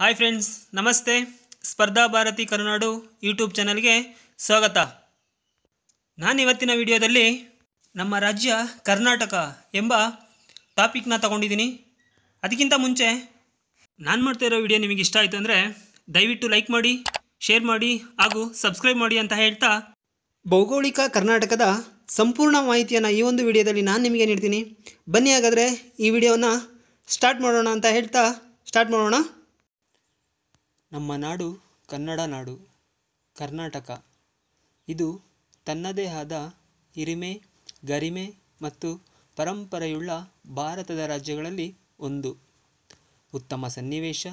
hi friends ನಮಸ್ತೆ ಸ್ಪರ್ಧಾ ಭಾರತಿ ಕರುನಾಡು YouTube ಚಾನಲ್ಗೆ ಸ್ವಾಗತ ನಾನು ಇವತ್ತಿನ ವಿಡಿಯೋದಲ್ಲಿ ನಮ್ಮ ರಾಜ್ಯ ಕರ್ನಾಟಕ ಎಂಬ ಟಾಪಿಕ್ನ ತಗೊಂಡಿದ್ದೀನಿ ಅದಕ್ಕಿಂತ ಮುಂಚೆ ನಾನು ಮಾಡ್ತಾ ಇರೋ ವಿಡಿಯೋ ನಿಮಗೆ ಇಷ್ಟ ಆಯಿತು ಅಂದರೆ ದಯವಿಟ್ಟು ಲೈಕ್ ಮಾಡಿ ಶೇರ್ ಮಾಡಿ ಹಾಗೂ ಸಬ್ಸ್ಕ್ರೈಬ್ ಮಾಡಿ ಅಂತ ಹೇಳ್ತಾ ಭೌಗೋಳಿಕ ಕರ್ನಾಟಕದ ಸಂಪೂರ್ಣ ಮಾಹಿತಿಯನ್ನು ಈ ಒಂದು ವಿಡಿಯೋದಲ್ಲಿ ನಾನು ನಿಮಗೆ ನೀಡ್ತೀನಿ ಬನ್ನಿ ಹಾಗಾದರೆ ಈ ವಿಡಿಯೋನ ಸ್ಟಾರ್ಟ್ ಮಾಡೋಣ ಅಂತ ಹೇಳ್ತಾ ಸ್ಟಾರ್ಟ್ ಮಾಡೋಣ ನಮ್ಮ ನಾಡು ಕನ್ನಡ ನಾಡು ಕರ್ನಾಟಕ ಇದು ತನ್ನದೇ ಆದ ಹಿರಿಮೆ ಗರಿಮೆ ಮತ್ತು ಪರಂಪರೆಯುಳ್ಳ ಭಾರತದ ರಾಜ್ಯಗಳಲ್ಲಿ ಒಂದು ಉತ್ತಮ ಸನ್ನಿವೇಶ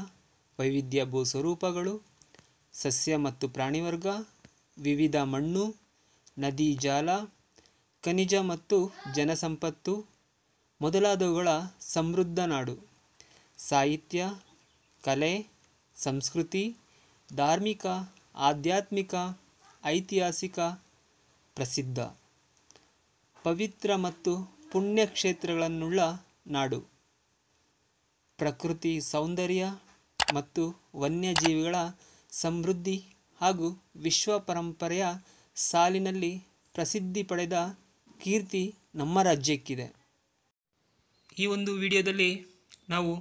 ವೈವಿಧ್ಯ ಸ್ವರೂಪಗಳು ಸಸ್ಯ ಮತ್ತು ಪ್ರಾಣಿವರ್ಗ ವಿವಿಧ ಮಣ್ಣು ನದಿ ಜಾಲ ಖನಿಜ ಮತ್ತು ಜನಸಂಪತ್ತು ಮೊದಲಾದವುಗಳ ಸಮೃದ್ಧ ನಾಡು ಸಾಹಿತ್ಯ ಕಲೆ ಸಂಸ್ಕೃತಿ ಧಾರ್ಮಿಕ ಆಧ್ಯಾತ್ಮಿಕ ಐತಿಹಾಸಿಕ ಪ್ರಸಿದ್ಧ ಪವಿತ್ರ ಮತ್ತು ಪುಣ್ಯಕ್ಷೇತ್ರಗಳನ್ನುಳ್ಳ ನಾಡು ಪ್ರಕೃತಿ ಸೌಂದರ್ಯ ಮತ್ತು ವನ್ಯಜೀವಿಗಳ ಸಮೃದ್ಧಿ ಹಾಗೂ ವಿಶ್ವ ಪರಂಪರೆಯ ಸಾಲಿನಲ್ಲಿ ಪ್ರಸಿದ್ಧಿ ಪಡೆದ ಕೀರ್ತಿ ನಮ್ಮ ರಾಜ್ಯಕ್ಕಿದೆ ಈ ಒಂದು ವಿಡಿಯೋದಲ್ಲಿ ನಾವು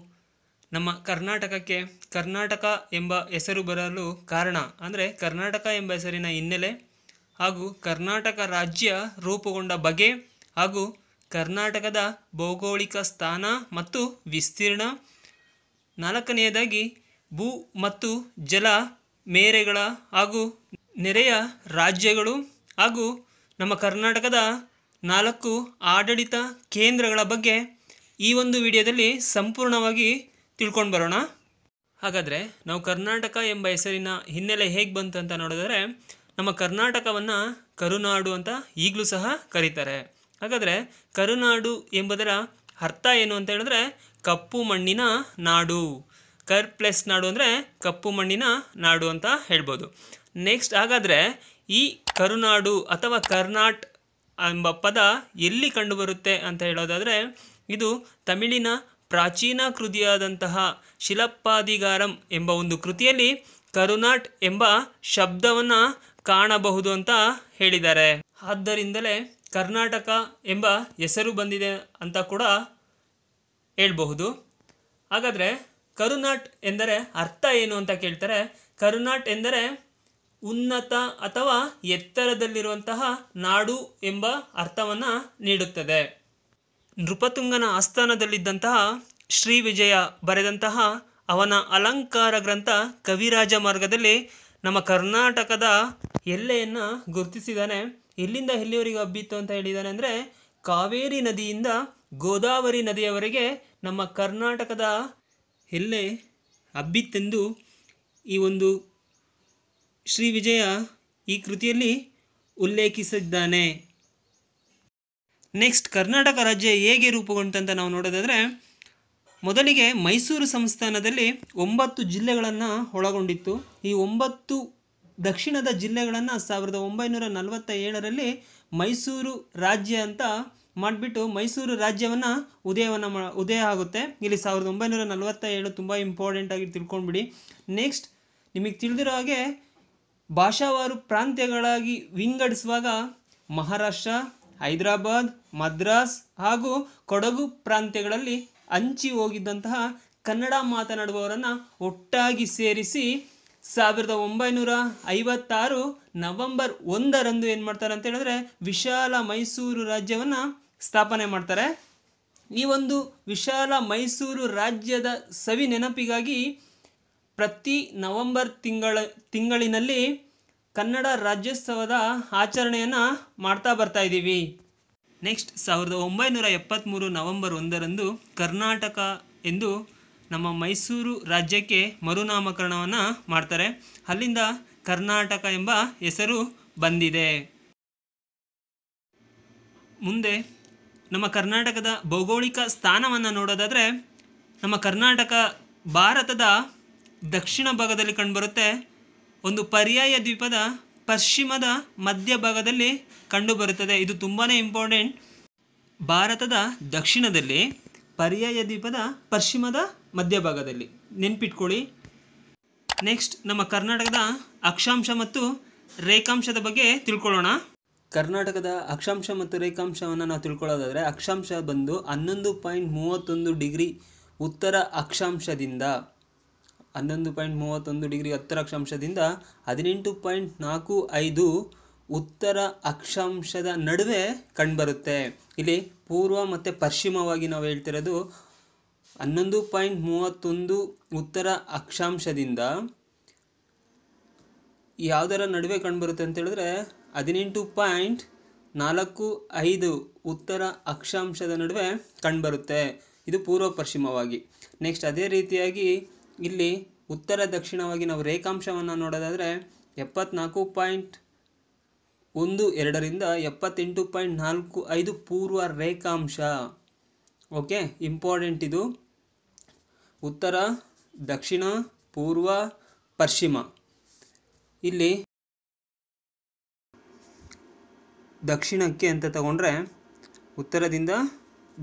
ನಮ್ಮ ಕರ್ನಾಟಕಕ್ಕೆ ಕರ್ನಾಟಕ ಎಂಬ ಹೆಸರು ಬರಲು ಕಾರಣ ಅಂದರೆ ಕರ್ನಾಟಕ ಎಂಬ ಹೆಸರಿನ ಹಿನ್ನೆಲೆ ಹಾಗೂ ಕರ್ನಾಟಕ ರಾಜ್ಯ ರೂಪುಗೊಂಡ ಬಗೆ ಹಾಗೂ ಕರ್ನಾಟಕದ ಭೌಗೋಳಿಕ ಸ್ಥಾನ ಮತ್ತು ವಿಸ್ತೀರ್ಣ ನಾಲ್ಕನೆಯದಾಗಿ ಭೂ ಮತ್ತು ಜಲ ಮೇರೆಗಳ ಹಾಗೂ ನೆರೆಯ ರಾಜ್ಯಗಳು ಹಾಗೂ ನಮ್ಮ ಕರ್ನಾಟಕದ ನಾಲ್ಕು ಆಡಳಿತ ಕೇಂದ್ರಗಳ ಬಗ್ಗೆ ಈ ಒಂದು ವಿಡಿಯೋದಲ್ಲಿ ಸಂಪೂರ್ಣವಾಗಿ ತಿಳ್ಕೊಂಡು ಬರೋಣ ಹಾಗಾದರೆ ನಾವು ಕರ್ನಾಟಕ ಎಂಬ ಹೆಸರಿನ ಹಿನ್ನೆಲೆ ಹೇಗೆ ಬಂತು ಅಂತ ನೋಡಿದರೆ ನಮ್ಮ ಕರ್ನಾಟಕವನ್ನು ಕರುನಾಡು ಅಂತ ಈಗಲೂ ಸಹ ಕರೀತಾರೆ ಹಾಗಾದರೆ ಕರುನಾಡು ಎಂಬುದರ ಅರ್ಥ ಏನು ಅಂತ ಹೇಳಿದ್ರೆ ಕಪ್ಪು ಮಣ್ಣಿನ ನಾಡು ಕರ್ ಪ್ಲಸ್ ನಾಡು ಅಂದರೆ ಕಪ್ಪು ಮಣ್ಣಿನ ನಾಡು ಅಂತ ಹೇಳ್ಬೋದು ನೆಕ್ಸ್ಟ್ ಹಾಗಾದರೆ ಈ ಕರುನಾಡು ಅಥವಾ ಕರ್ನಾಟ್ ಎಂಬ ಪದ ಎಲ್ಲಿ ಕಂಡುಬರುತ್ತೆ ಅಂತ ಹೇಳೋದಾದರೆ ಇದು ತಮಿಳಿನ ಪ್ರಾಚೀನ ಕೃತಿಯಾದಂತಹ ಶಿಲಪ್ಪಾದಿಗಾರಂ ಎಂಬ ಒಂದು ಕೃತಿಯಲ್ಲಿ ಕರುನಾಟ್ ಎಂಬ ಶಬ್ದವನ್ನು ಕಾಣಬಹುದು ಅಂತ ಹೇಳಿದ್ದಾರೆ ಆದ್ದರಿಂದಲೇ ಕರ್ನಾಟಕ ಎಂಬ ಹೆಸರು ಬಂದಿದೆ ಅಂತ ಕೂಡ ಹೇಳಬಹುದು ಹಾಗಾದರೆ ಕರುನಾಟ್ ಎಂದರೆ ಅರ್ಥ ಏನು ಅಂತ ಕೇಳ್ತಾರೆ ಕರುನಾಟ್ ಎಂದರೆ ಉನ್ನತ ಅಥವಾ ಎತ್ತರದಲ್ಲಿರುವಂತಹ ನಾಡು ಎಂಬ ಅರ್ಥವನ್ನು ನೀಡುತ್ತದೆ ನೃಪತುಂಗನ ಆಸ್ಥಾನದಲ್ಲಿದ್ದಂತಹ ಶ್ರೀ ವಿಜಯ ಬರೆದಂತಹ ಅವನ ಅಲಂಕಾರ ಗ್ರಂಥ ಕವಿರಾಜ ಮಾರ್ಗದಲ್ಲಿ ನಮ್ಮ ಕರ್ನಾಟಕದ ಎಲ್ಲೆಯನ್ನು ಗುರುತಿಸಿದ್ದಾನೆ ಎಲ್ಲಿಂದ ಎಲ್ಲಿಯವರೆಗೂ ಹಬ್ಬಿತ್ತು ಅಂತ ಹೇಳಿದ್ದಾನೆ ಅಂದರೆ ಕಾವೇರಿ ನದಿಯಿಂದ ಗೋದಾವರಿ ನದಿಯವರೆಗೆ ನಮ್ಮ ಕರ್ನಾಟಕದ ಎಲ್ಲೆ ಹಬ್ಬಿತ್ತೆಂದು ಈ ಒಂದು ಶ್ರೀ ವಿಜಯ ಈ ಕೃತಿಯಲ್ಲಿ ಉಲ್ಲೇಖಿಸಿದ್ದಾನೆ ನೆಕ್ಸ್ಟ್ ಕರ್ನಾಟಕ ರಾಜ್ಯ ಹೇಗೆ ರೂಪುಗೊಂಡಂತ ನಾವು ನೋಡೋದಾದರೆ ಮೊದಲಿಗೆ ಮೈಸೂರು ಸಂಸ್ಥಾನದಲ್ಲಿ ಒಂಬತ್ತು ಜಿಲ್ಲೆಗಳನ್ನು ಒಳಗೊಂಡಿತ್ತು ಈ ಒಂಬತ್ತು ದಕ್ಷಿಣದ ಜಿಲ್ಲೆಗಳನ್ನು ಸಾವಿರದ ಒಂಬೈನೂರ ನಲವತ್ತ ಏಳರಲ್ಲಿ ಮೈಸೂರು ರಾಜ್ಯ ಅಂತ ಮಾಡಿಬಿಟ್ಟು ಮೈಸೂರು ರಾಜ್ಯವನ್ನು ಉದಯವನ್ನು ಮಾ ಉದಯ ಆಗುತ್ತೆ ಇಲ್ಲಿ ಸಾವಿರದ ಒಂಬೈನೂರ ನಲವತ್ತ ಏಳು ತುಂಬ ಇಂಪಾರ್ಟೆಂಟಾಗಿ ತಿಳ್ಕೊಂಡ್ಬಿಡಿ ನೆಕ್ಸ್ಟ್ ನಿಮಗೆ ತಿಳಿದಿರೋ ಹಾಗೆ ಭಾಷಾವಾರು ಪ್ರಾಂತ್ಯಗಳಾಗಿ ವಿಂಗಡಿಸುವಾಗ ಮಹಾರಾಷ್ಟ್ರ ಹೈದರಾಬಾದ್ ಮದ್ರಾಸ್ ಹಾಗೂ ಕೊಡಗು ಪ್ರಾಂತ್ಯಗಳಲ್ಲಿ ಹಂಚಿ ಹೋಗಿದ್ದಂತಹ ಕನ್ನಡ ಮಾತನಾಡುವವರನ್ನು ಒಟ್ಟಾಗಿ ಸೇರಿಸಿ ಸಾವಿರದ ಒಂಬೈನೂರ ಐವತ್ತಾರು ನವೆಂಬರ್ ಒಂದರಂದು ಏನು ಮಾಡ್ತಾರೆ ಅಂತ ಹೇಳಿದ್ರೆ ವಿಶಾಲ ಮೈಸೂರು ರಾಜ್ಯವನ್ನು ಸ್ಥಾಪನೆ ಮಾಡ್ತಾರೆ ಈ ಒಂದು ವಿಶಾಲ ಮೈಸೂರು ರಾಜ್ಯದ ಸವಿ ನೆನಪಿಗಾಗಿ ಪ್ರತಿ ನವಂಬರ್ ತಿಂಗಳ ತಿಂಗಳಿನಲ್ಲಿ ಕನ್ನಡ ರಾಜ್ಯೋತ್ಸವದ ಆಚರಣೆಯನ್ನು ಮಾಡ್ತಾ ಬರ್ತಾ ಇದ್ದೀವಿ ನೆಕ್ಸ್ಟ್ ಸಾವಿರದ ಒಂಬೈನೂರ ಎಪ್ಪತ್ತ್ಮೂರು ನವೆಂಬರ್ ಒಂದರಂದು ಕರ್ನಾಟಕ ಎಂದು ನಮ್ಮ ಮೈಸೂರು ರಾಜ್ಯಕ್ಕೆ ಮರುನಾಮಕರಣವನ್ನು ಮಾಡ್ತಾರೆ ಅಲ್ಲಿಂದ ಕರ್ನಾಟಕ ಎಂಬ ಹೆಸರು ಬಂದಿದೆ ಮುಂದೆ ನಮ್ಮ ಕರ್ನಾಟಕದ ಭೌಗೋಳಿಕ ಸ್ಥಾನವನ್ನು ನೋಡೋದಾದರೆ ನಮ್ಮ ಕರ್ನಾಟಕ ಭಾರತದ ದಕ್ಷಿಣ ಭಾಗದಲ್ಲಿ ಕಂಡುಬರುತ್ತೆ ಒಂದು ಪರ್ಯಾಯ ದ್ವೀಪದ ಪಶ್ಚಿಮದ ಮಧ್ಯಭಾಗದಲ್ಲಿ ಕಂಡುಬರುತ್ತದೆ ಇದು ತುಂಬಾ ಇಂಪಾರ್ಟೆಂಟ್ ಭಾರತದ ದಕ್ಷಿಣದಲ್ಲಿ ಪರ್ಯಾಯ ದ್ವೀಪದ ಪಶ್ಚಿಮದ ಮಧ್ಯಭಾಗದಲ್ಲಿ ನೆನ್ಪಿಟ್ಕೊಳ್ಳಿ ನೆಕ್ಸ್ಟ್ ನಮ್ಮ ಕರ್ನಾಟಕದ ಅಕ್ಷಾಂಶ ಮತ್ತು ರೇಖಾಂಶದ ಬಗ್ಗೆ ತಿಳ್ಕೊಳ್ಳೋಣ ಕರ್ನಾಟಕದ ಅಕ್ಷಾಂಶ ಮತ್ತು ರೇಖಾಂಶವನ್ನು ನಾವು ತಿಳ್ಕೊಳ್ಳೋದಾದರೆ ಅಕ್ಷಾಂಶ ಬಂದು ಹನ್ನೊಂದು ಪಾಯಿಂಟ್ ಮೂವತ್ತೊಂದು ಡಿಗ್ರಿ ಉತ್ತರ ಅಕ್ಷಾಂಶದಿಂದ ಹನ್ನೊಂದು ಪಾಯಿಂಟ್ ಮೂವತ್ತೊಂದು ಡಿಗ್ರಿ ಹತ್ತರ ಅಕ್ಷಾಂಶದಿಂದ ಹದಿನೆಂಟು ಪಾಯಿಂಟ್ ನಾಲ್ಕು ಐದು ಉತ್ತರ ಅಕ್ಷಾಂಶದ ನಡುವೆ ಕಂಡುಬರುತ್ತೆ ಇಲ್ಲಿ ಪೂರ್ವ ಮತ್ತು ಪಶ್ಚಿಮವಾಗಿ ನಾವು ಹೇಳ್ತಿರೋದು ಹನ್ನೊಂದು ಪಾಯಿಂಟ್ ಮೂವತ್ತೊಂದು ಉತ್ತರ ಅಕ್ಷಾಂಶದಿಂದ ಯಾವುದರ ನಡುವೆ ಕಂಡುಬರುತ್ತೆ ಅಂತ ಹೇಳಿದ್ರೆ ಹದಿನೆಂಟು ಪಾಯಿಂಟ್ ನಾಲ್ಕು ಐದು ಉತ್ತರ ಅಕ್ಷಾಂಶದ ನಡುವೆ ಕಂಡುಬರುತ್ತೆ ಇದು ಪೂರ್ವ ಪಶ್ಚಿಮವಾಗಿ ನೆಕ್ಸ್ಟ್ ಅದೇ ರೀತಿಯಾಗಿ ಇಲ್ಲಿ ಉತ್ತರ ದಕ್ಷಿಣವಾಗಿ ನಾವು ರೇಖಾಂಶವನ್ನು ನೋಡೋದಾದರೆ ಎಪ್ಪತ್ನಾಲ್ಕು ಪಾಯಿಂಟ್ ಒಂದು ಎರಡರಿಂದ ಎಪ್ಪತ್ತೆಂಟು ಪಾಯಿಂಟ್ ನಾಲ್ಕು ಐದು ಪೂರ್ವ ರೇಖಾಂಶ ಓಕೆ ಇಂಪಾರ್ಟೆಂಟ್ ಇದು ಉತ್ತರ ದಕ್ಷಿಣ ಪೂರ್ವ ಪಶ್ಚಿಮ ಇಲ್ಲಿ ದಕ್ಷಿಣಕ್ಕೆ ಅಂತ ತಗೊಂಡ್ರೆ ಉತ್ತರದಿಂದ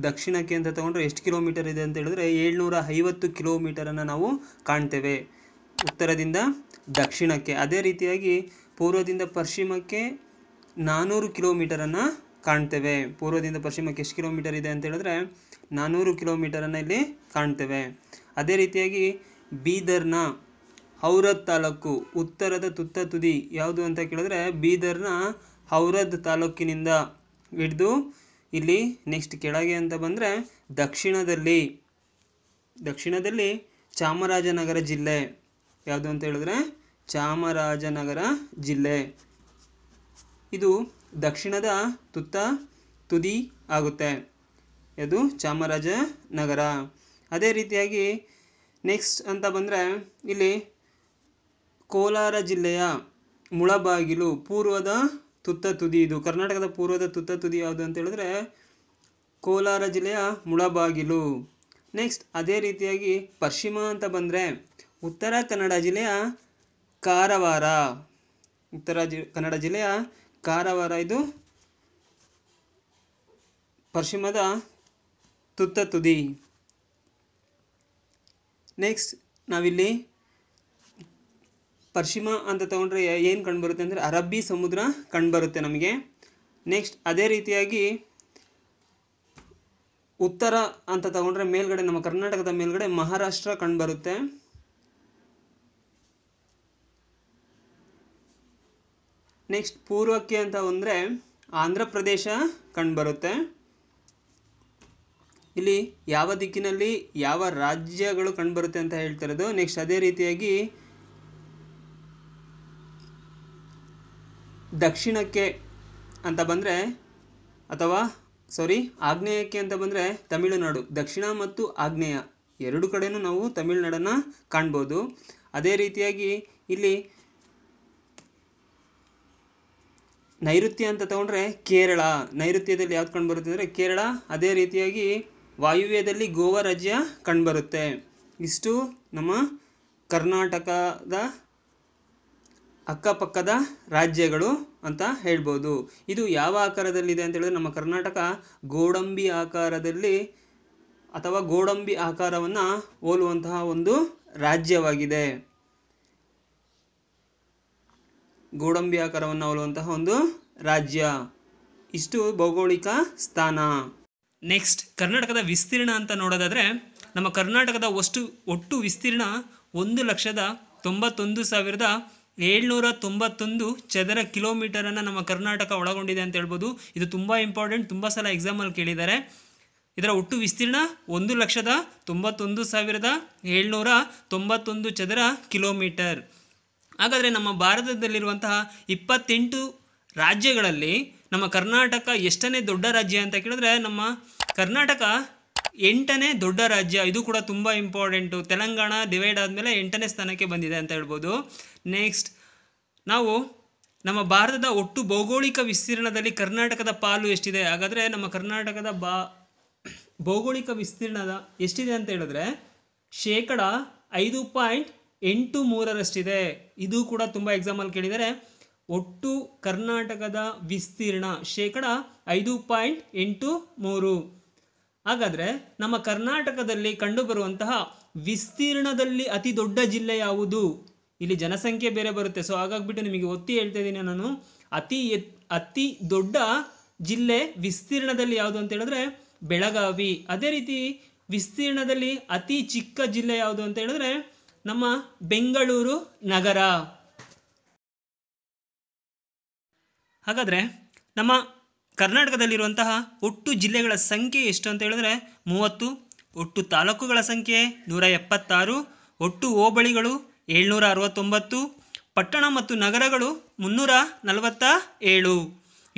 ದಕ್ಷಿಣಕ್ಕೆ ಅಂತ ತಗೊಂಡ್ರೆ ಎಷ್ಟು ಕಿಲೋಮೀಟರ್ ಇದೆ ಅಂತ ಹೇಳಿದ್ರೆ ಏಳ್ನೂರ ಐವತ್ತು ಕಿಲೋಮೀಟರನ್ನು ನಾವು ಕಾಣ್ತೇವೆ ಉತ್ತರದಿಂದ ದಕ್ಷಿಣಕ್ಕೆ ಅದೇ ರೀತಿಯಾಗಿ ಪೂರ್ವದಿಂದ ಪಶ್ಚಿಮಕ್ಕೆ ನಾನ್ನೂರು ಕಿಲೋಮೀಟರನ್ನು ಕಾಣ್ತೇವೆ ಪೂರ್ವದಿಂದ ಪಶ್ಚಿಮಕ್ಕೆ ಎಷ್ಟು ಕಿಲೋಮೀಟರ್ ಇದೆ ಅಂತ ಹೇಳಿದ್ರೆ ನಾನ್ನೂರು ಕಿಲೋಮೀಟರನ್ನು ಇಲ್ಲಿ ಕಾಣ್ತೇವೆ ಅದೇ ರೀತಿಯಾಗಿ ಬೀದರ್ನ ಔರದ್ ತಾಲೂಕು ಉತ್ತರದ ತುತ್ತ ತುದಿ ಯಾವುದು ಅಂತ ಕೇಳಿದ್ರೆ ಬೀದರ್ನ ಔರದ್ ತಾಲೂಕಿನಿಂದ ಹಿಡಿದು ಇಲ್ಲಿ ನೆಕ್ಸ್ಟ್ ಕೆಳಗೆ ಅಂತ ಬಂದರೆ ದಕ್ಷಿಣದಲ್ಲಿ ದಕ್ಷಿಣದಲ್ಲಿ ಚಾಮರಾಜನಗರ ಜಿಲ್ಲೆ ಯಾವುದು ಅಂತ ಹೇಳಿದ್ರೆ ಚಾಮರಾಜನಗರ ಜಿಲ್ಲೆ ಇದು ದಕ್ಷಿಣದ ತುತ್ತ ತುದಿ ಆಗುತ್ತೆ ಅದು ಚಾಮರಾಜನಗರ ಅದೇ ರೀತಿಯಾಗಿ ನೆಕ್ಸ್ಟ್ ಅಂತ ಬಂದರೆ ಇಲ್ಲಿ ಕೋಲಾರ ಜಿಲ್ಲೆಯ ಮುಳಬಾಗಿಲು ಪೂರ್ವದ ತುತ್ತ ತುದಿ ಇದು ಕರ್ನಾಟಕದ ಪೂರ್ವದ ತುತ್ತ ತುದಿ ಯಾವುದು ಅಂತ ಹೇಳಿದ್ರೆ ಕೋಲಾರ ಜಿಲ್ಲೆಯ ಮುಳಬಾಗಿಲು ನೆಕ್ಸ್ಟ್ ಅದೇ ರೀತಿಯಾಗಿ ಪಶ್ಚಿಮ ಅಂತ ಬಂದರೆ ಉತ್ತರ ಕನ್ನಡ ಜಿಲ್ಲೆಯ ಕಾರವಾರ ಉತ್ತರ ಜಿ ಕನ್ನಡ ಜಿಲ್ಲೆಯ ಕಾರವಾರ ಇದು ಪಶ್ಚಿಮದ ತುತ್ತ ತುದಿ ನೆಕ್ಸ್ಟ್ ನಾವಿಲ್ಲಿ ಪಶ್ಚಿಮ ಅಂತ ತೊಗೊಂಡ್ರೆ ಏನು ಕಂಡುಬರುತ್ತೆ ಅಂದರೆ ಅರಬ್ಬಿ ಸಮುದ್ರ ಕಂಡುಬರುತ್ತೆ ನಮಗೆ ನೆಕ್ಸ್ಟ್ ಅದೇ ರೀತಿಯಾಗಿ ಉತ್ತರ ಅಂತ ತಗೊಂಡ್ರೆ ಮೇಲ್ಗಡೆ ನಮ್ಮ ಕರ್ನಾಟಕದ ಮೇಲ್ಗಡೆ ಮಹಾರಾಷ್ಟ್ರ ಕಂಡುಬರುತ್ತೆ ನೆಕ್ಸ್ಟ್ ಪೂರ್ವಕ್ಕೆ ಅಂತ ಅಂದರೆ ಆಂಧ್ರ ಪ್ರದೇಶ ಕಂಡುಬರುತ್ತೆ ಇಲ್ಲಿ ಯಾವ ದಿಕ್ಕಿನಲ್ಲಿ ಯಾವ ರಾಜ್ಯಗಳು ಕಂಡುಬರುತ್ತೆ ಅಂತ ಹೇಳ್ತಿರೋದು ನೆಕ್ಸ್ಟ್ ಅದೇ ರೀತಿಯಾಗಿ ದಕ್ಷಿಣಕ್ಕೆ ಅಂತ ಬಂದರೆ ಅಥವಾ ಸಾರಿ ಆಗ್ನೇಯಕ್ಕೆ ಅಂತ ಬಂದರೆ ತಮಿಳುನಾಡು ದಕ್ಷಿಣ ಮತ್ತು ಆಗ್ನೇಯ ಎರಡು ಕಡೆಯೂ ನಾವು ತಮಿಳುನಾಡನ್ನು ಕಾಣ್ಬೋದು ಅದೇ ರೀತಿಯಾಗಿ ಇಲ್ಲಿ ನೈಋತ್ಯ ಅಂತ ತಗೊಂಡ್ರೆ ಕೇರಳ ನೈಋತ್ಯದಲ್ಲಿ ಯಾವ್ದು ಕಂಡುಬರುತ್ತೆ ಅಂದರೆ ಕೇರಳ ಅದೇ ರೀತಿಯಾಗಿ ವಾಯುವ್ಯದಲ್ಲಿ ಗೋವಾ ರಾಜ್ಯ ಕಂಡುಬರುತ್ತೆ ಇಷ್ಟು ನಮ್ಮ ಕರ್ನಾಟಕದ ಅಕ್ಕಪಕ್ಕದ ರಾಜ್ಯಗಳು ಅಂತ ಹೇಳ್ಬೋದು ಇದು ಯಾವ ಆಕಾರದಲ್ಲಿದೆ ಅಂತ ಹೇಳಿದ್ರೆ ನಮ್ಮ ಕರ್ನಾಟಕ ಗೋಡಂಬಿ ಆಕಾರದಲ್ಲಿ ಅಥವಾ ಗೋಡಂಬಿ ಆಕಾರವನ್ನು ಹೋಲುವಂತಹ ಒಂದು ರಾಜ್ಯವಾಗಿದೆ ಗೋಡಂಬಿ ಆಕಾರವನ್ನು ಹೋಲುವಂತಹ ಒಂದು ರಾಜ್ಯ ಇಷ್ಟು ಭೌಗೋಳಿಕ ಸ್ಥಾನ ನೆಕ್ಸ್ಟ್ ಕರ್ನಾಟಕದ ವಿಸ್ತೀರ್ಣ ಅಂತ ನೋಡೋದಾದರೆ ನಮ್ಮ ಕರ್ನಾಟಕದ ಒಷ್ಟು ಒಟ್ಟು ವಿಸ್ತೀರ್ಣ ಒಂದು ಲಕ್ಷದ ತೊಂಬತ್ತೊಂದು ಸಾವಿರದ ಏಳ್ನೂರ ತೊಂಬತ್ತೊಂದು ಚದರ ಕಿಲೋಮೀಟರನ್ನು ನಮ್ಮ ಕರ್ನಾಟಕ ಒಳಗೊಂಡಿದೆ ಅಂತ ಹೇಳ್ಬೋದು ಇದು ತುಂಬ ಇಂಪಾರ್ಟೆಂಟ್ ತುಂಬ ಸಲ ಎಕ್ಸಾಮಲ್ಲಿ ಕೇಳಿದ್ದಾರೆ ಇದರ ಒಟ್ಟು ವಿಸ್ತೀರ್ಣ ಒಂದು ಲಕ್ಷದ ತೊಂಬತ್ತೊಂದು ಸಾವಿರದ ಏಳ್ನೂರ ತೊಂಬತ್ತೊಂದು ಚದರ ಕಿಲೋಮೀಟರ್ ಹಾಗಾದರೆ ನಮ್ಮ ಭಾರತದಲ್ಲಿರುವಂತಹ ಇಪ್ಪತ್ತೆಂಟು ರಾಜ್ಯಗಳಲ್ಲಿ ನಮ್ಮ ಕರ್ನಾಟಕ ಎಷ್ಟನೇ ದೊಡ್ಡ ರಾಜ್ಯ ಅಂತ ಕೇಳಿದ್ರೆ ನಮ್ಮ ಕರ್ನಾಟಕ ಎಂಟನೇ ದೊಡ್ಡ ರಾಜ್ಯ ಇದು ಕೂಡ ತುಂಬ ಇಂಪಾರ್ಟೆಂಟು ತೆಲಂಗಾಣ ಡಿವೈಡ್ ಆದಮೇಲೆ ಎಂಟನೇ ಸ್ಥಾನಕ್ಕೆ ಬಂದಿದೆ ಅಂತ ಹೇಳ್ಬೋದು ನೆಕ್ಸ್ಟ್ ನಾವು ನಮ್ಮ ಭಾರತದ ಒಟ್ಟು ಭೌಗೋಳಿಕ ವಿಸ್ತೀರ್ಣದಲ್ಲಿ ಕರ್ನಾಟಕದ ಪಾಲು ಎಷ್ಟಿದೆ ಹಾಗಾದರೆ ನಮ್ಮ ಕರ್ನಾಟಕದ ಬಾ ಭೌಗೋಳಿಕ ವಿಸ್ತೀರ್ಣದ ಎಷ್ಟಿದೆ ಅಂತ ಹೇಳಿದ್ರೆ ಶೇಕಡ ಐದು ಪಾಯಿಂಟ್ ಎಂಟು ಮೂರರಷ್ಟಿದೆ ಇದು ಕೂಡ ತುಂಬ ಎಕ್ಸಾಂಪಲ್ ಕೇಳಿದರೆ ಒಟ್ಟು ಕರ್ನಾಟಕದ ವಿಸ್ತೀರ್ಣ ಶೇಕಡ ಐದು ಪಾಯಿಂಟ್ ಎಂಟು ಮೂರು ಹಾಗಾದರೆ ನಮ್ಮ ಕರ್ನಾಟಕದಲ್ಲಿ ಕಂಡುಬರುವಂತಹ ವಿಸ್ತೀರ್ಣದಲ್ಲಿ ಅತಿ ದೊಡ್ಡ ಜಿಲ್ಲೆ ಯಾವುದು ಇಲ್ಲಿ ಜನಸಂಖ್ಯೆ ಬೇರೆ ಬರುತ್ತೆ ಸೊ ಹಾಗಾಗ್ಬಿಟ್ಟು ನಿಮಗೆ ಒತ್ತಿ ಹೇಳ್ತಾ ಇದ್ದೀನಿ ನಾನು ಅತಿ ಎತ್ ಅತಿ ದೊಡ್ಡ ಜಿಲ್ಲೆ ವಿಸ್ತೀರ್ಣದಲ್ಲಿ ಯಾವುದು ಅಂತ ಹೇಳಿದ್ರೆ ಬೆಳಗಾವಿ ಅದೇ ರೀತಿ ವಿಸ್ತೀರ್ಣದಲ್ಲಿ ಅತಿ ಚಿಕ್ಕ ಜಿಲ್ಲೆ ಯಾವುದು ಅಂತ ಹೇಳಿದ್ರೆ ನಮ್ಮ ಬೆಂಗಳೂರು ನಗರ ಹಾಗಾದರೆ ನಮ್ಮ ಕರ್ನಾಟಕದಲ್ಲಿರುವಂತಹ ಒಟ್ಟು ಜಿಲ್ಲೆಗಳ ಸಂಖ್ಯೆ ಎಷ್ಟು ಅಂತ ಹೇಳಿದ್ರೆ ಮೂವತ್ತು ಒಟ್ಟು ತಾಲೂಕುಗಳ ಸಂಖ್ಯೆ ನೂರ ಎಪ್ಪತ್ತಾರು ಒಟ್ಟು ಹೋಬಳಿಗಳು ಏಳ್ನೂರ ಅರವತ್ತೊಂಬತ್ತು ಪಟ್ಟಣ ಮತ್ತು ನಗರಗಳು ಮುನ್ನೂರ ನಲವತ್ತ ಏಳು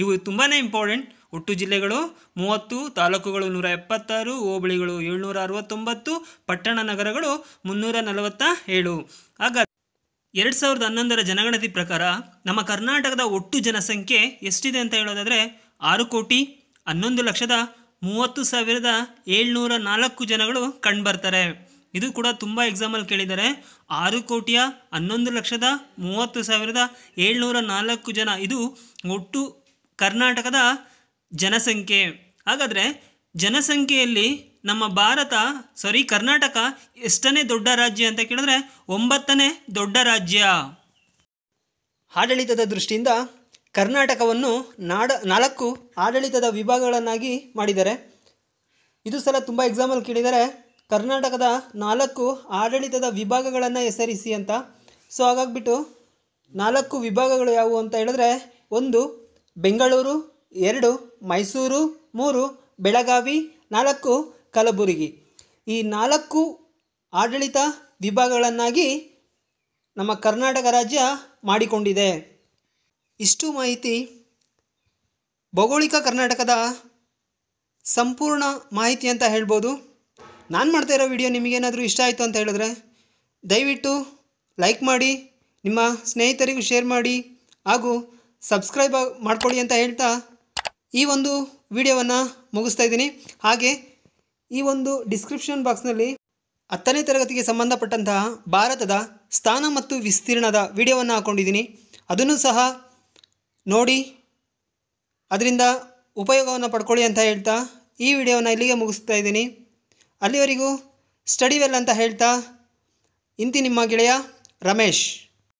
ಇವು ತುಂಬಾ ಇಂಪಾರ್ಟೆಂಟ್ ಒಟ್ಟು ಜಿಲ್ಲೆಗಳು ಮೂವತ್ತು ತಾಲೂಕುಗಳು ನೂರ ಎಪ್ಪತ್ತಾರು ಹೋಬಳಿಗಳು ಏಳ್ನೂರ ಅರವತ್ತೊಂಬತ್ತು ಪಟ್ಟಣ ನಗರಗಳು ಮುನ್ನೂರ ನಲವತ್ತ ಏಳು ಆಗ ಎರಡು ಸಾವಿರದ ಹನ್ನೊಂದರ ಜನಗಣತಿ ಪ್ರಕಾರ ನಮ್ಮ ಕರ್ನಾಟಕದ ಒಟ್ಟು ಜನಸಂಖ್ಯೆ ಎಷ್ಟಿದೆ ಅಂತ ಹೇಳೋದಾದರೆ ಆರು ಕೋಟಿ ಹನ್ನೊಂದು ಲಕ್ಷದ ಮೂವತ್ತು ಸಾವಿರದ ಏಳ್ನೂರ ನಾಲ್ಕು ಜನಗಳು ಕಂಡುಬರ್ತಾರೆ ಇದು ಕೂಡ ತುಂಬ ಎಕ್ಸಾಂಪಲ್ ಕೇಳಿದ್ದಾರೆ ಆರು ಕೋಟಿಯ ಹನ್ನೊಂದು ಲಕ್ಷದ ಮೂವತ್ತು ಸಾವಿರದ ಏಳ್ನೂರ ನಾಲ್ಕು ಜನ ಇದು ಒಟ್ಟು ಕರ್ನಾಟಕದ ಜನಸಂಖ್ಯೆ ಹಾಗಾದರೆ ಜನಸಂಖ್ಯೆಯಲ್ಲಿ ನಮ್ಮ ಭಾರತ ಸಾರಿ ಕರ್ನಾಟಕ ಎಷ್ಟನೇ ದೊಡ್ಡ ರಾಜ್ಯ ಅಂತ ಕೇಳಿದ್ರೆ ಒಂಬತ್ತನೇ ದೊಡ್ಡ ರಾಜ್ಯ ಆಡಳಿತದ ದೃಷ್ಟಿಯಿಂದ ಕರ್ನಾಟಕವನ್ನು ನಾಡ ನಾಲ್ಕು ಆಡಳಿತದ ವಿಭಾಗಗಳನ್ನಾಗಿ ಮಾಡಿದ್ದಾರೆ ಇದು ಸಲ ತುಂಬ ಎಕ್ಸಾಂಪಲ್ ಕೇಳಿದರೆ ಕರ್ನಾಟಕದ ನಾಲ್ಕು ಆಡಳಿತದ ವಿಭಾಗಗಳನ್ನು ಹೆಸರಿಸಿ ಅಂತ ಸೊ ಹಾಗಾಗ್ಬಿಟ್ಟು ನಾಲ್ಕು ವಿಭಾಗಗಳು ಯಾವುವು ಅಂತ ಹೇಳಿದ್ರೆ ಒಂದು ಬೆಂಗಳೂರು ಎರಡು ಮೈಸೂರು ಮೂರು ಬೆಳಗಾವಿ ನಾಲ್ಕು ಕಲಬುರಗಿ ಈ ನಾಲ್ಕು ಆಡಳಿತ ವಿಭಾಗಗಳನ್ನಾಗಿ ನಮ್ಮ ಕರ್ನಾಟಕ ರಾಜ್ಯ ಮಾಡಿಕೊಂಡಿದೆ ಇಷ್ಟು ಮಾಹಿತಿ ಭೌಗೋಳಿಕ ಕರ್ನಾಟಕದ ಸಂಪೂರ್ಣ ಮಾಹಿತಿ ಅಂತ ಹೇಳ್ಬೋದು ನಾನು ಮಾಡ್ತಾ ಇರೋ ವಿಡಿಯೋ ನಿಮಗೇನಾದರೂ ಇಷ್ಟ ಆಯಿತು ಅಂತ ಹೇಳಿದ್ರೆ ದಯವಿಟ್ಟು ಲೈಕ್ ಮಾಡಿ ನಿಮ್ಮ ಸ್ನೇಹಿತರಿಗೂ ಶೇರ್ ಮಾಡಿ ಹಾಗೂ ಸಬ್ಸ್ಕ್ರೈಬ್ ಮಾಡ್ಕೊಳ್ಳಿ ಅಂತ ಹೇಳ್ತಾ ಈ ಒಂದು ವಿಡಿಯೋವನ್ನು ಮುಗಿಸ್ತಾ ಇದ್ದೀನಿ ಹಾಗೆ ಈ ಒಂದು ಡಿಸ್ಕ್ರಿಪ್ಷನ್ ಬಾಕ್ಸ್ನಲ್ಲಿ ಹತ್ತನೇ ತರಗತಿಗೆ ಸಂಬಂಧಪಟ್ಟಂತಹ ಭಾರತದ ಸ್ಥಾನ ಮತ್ತು ವಿಸ್ತೀರ್ಣದ ವಿಡಿಯೋವನ್ನು ಹಾಕ್ಕೊಂಡಿದ್ದೀನಿ ಅದನ್ನು ಸಹ ನೋಡಿ ಅದರಿಂದ ಉಪಯೋಗವನ್ನು ಪಡ್ಕೊಳ್ಳಿ ಅಂತ ಹೇಳ್ತಾ ಈ ವಿಡಿಯೋನ ಇಲ್ಲಿಗೆ ಮುಗಿಸ್ತಾ ಇದ್ದೀನಿ ಅಲ್ಲಿವರೆಗೂ ಸ್ಟಡಿ ವೆಲ್ ಅಂತ ಹೇಳ್ತಾ ಇಂತಿ ನಿಮ್ಮ ಗೆಳೆಯ ರಮೇಶ್